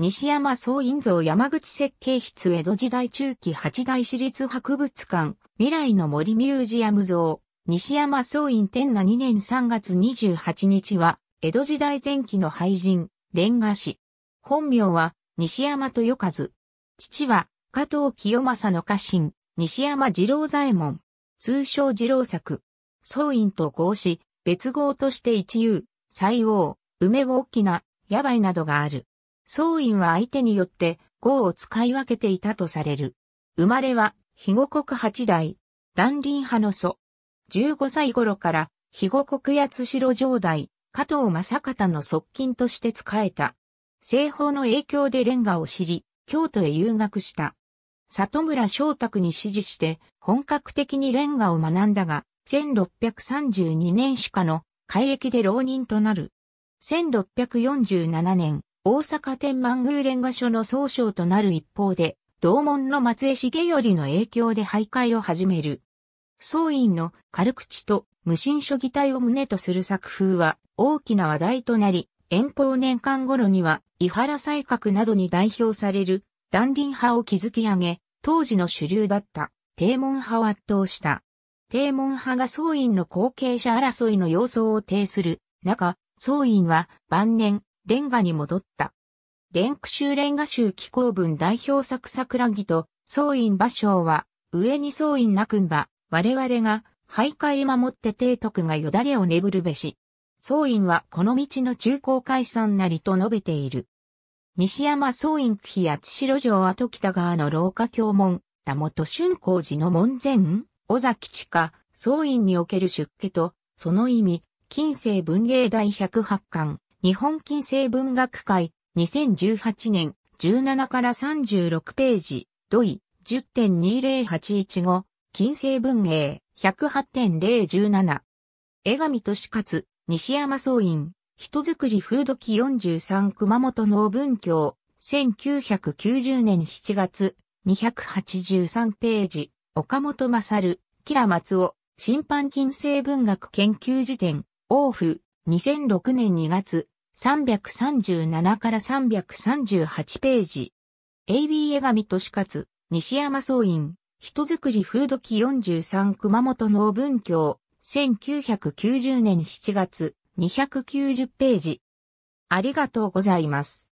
西山総院像山口設計室江戸時代中期八大私立博物館未来の森ミュージアム像西山総院天那2年3月28日は江戸時代前期の俳人、蓮ガ氏。本名は西山豊和。父は加藤清正の家臣、西山二郎左衛門。通称二郎作。総院と合詞、別号として一遊、西王、梅を大きな、野梅などがある。僧院は相手によって号を使い分けていたとされる。生まれは、肥後国八代、断輪派の祖。15歳頃から、肥後国八代城代、加藤正方の側近として仕えた。西方の影響でレンガを知り、京都へ留学した。里村昌卓に指示して、本格的にレンガを学んだが、1632年しかの改役で浪人となる。1647年、大阪天満宮連合所の総称となる一方で、同門の松江重頼の影響で徘徊を始める。総院の軽口と無心書議体を旨とする作風は大きな話題となり、遠方年間頃には、伊原西閣などに代表される、断輪派を築き上げ、当時の主流だった、低門派を圧倒した。低門派が総院の後継者争いの様相を呈する中、総院は晩年、レンガに戻った。レンク州レンガ州気候文代表作桜木と、総院馬将は、上に総院なくんば、我々が、徘徊守って帝徳がよだれをねぶるべし。総院はこの道の中高解散なりと述べている。西山総院区比八代城跡北側の廊下教門、田本春光寺の門前、尾崎地下、総院における出家と、その意味、近世文芸第108巻、日本近世文学会、2018年、17から36ページ、土井、10.20815、近世文英、108.017。江上市勝、西山総員、人づくり風土記43熊本農文教、1990年7月、283ページ、岡本勝、キラ松尾、審判近世文学研究辞典、王府、2006年2月、337から338ページ。AB 江上都市活、西山総員、人づくり風土ド記43熊本農文教、1990年7月、290ページ。ありがとうございます。